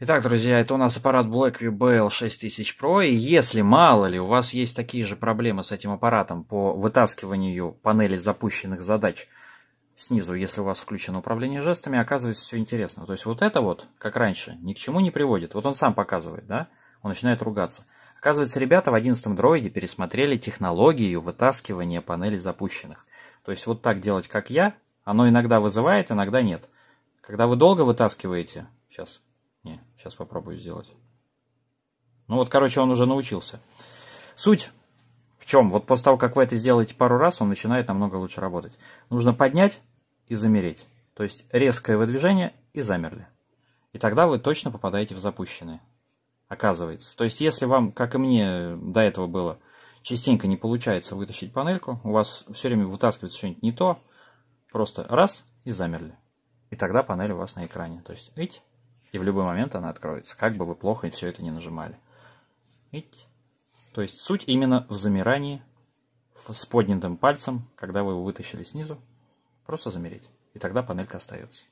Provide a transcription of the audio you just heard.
Итак, друзья, это у нас аппарат Blackview BL 6000 Pro, и если, мало ли, у вас есть такие же проблемы с этим аппаратом по вытаскиванию панели запущенных задач снизу, если у вас включено управление жестами, оказывается все интересно. То есть вот это вот, как раньше, ни к чему не приводит. Вот он сам показывает, да? Он начинает ругаться. Оказывается, ребята в 11-м дроиде пересмотрели технологию вытаскивания панелей запущенных. То есть вот так делать, как я, оно иногда вызывает, иногда нет. Когда вы долго вытаскиваете... Сейчас. Не, сейчас попробую сделать. Ну вот, короче, он уже научился. Суть в чем? Вот после того, как вы это сделаете пару раз, он начинает намного лучше работать. Нужно поднять и замереть. То есть резкое выдвижение и замерли. И тогда вы точно попадаете в запущенные оказывается. То есть, если вам, как и мне до этого было, частенько не получается вытащить панельку, у вас все время вытаскивается что-нибудь не то, просто раз и замерли. И тогда панель у вас на экране. То есть, ить, и в любой момент она откроется, как бы вы плохо все это не нажимали. Ить. То есть, суть именно в замирании с поднятым пальцем, когда вы его вытащили снизу, просто замереть. И тогда панелька остается.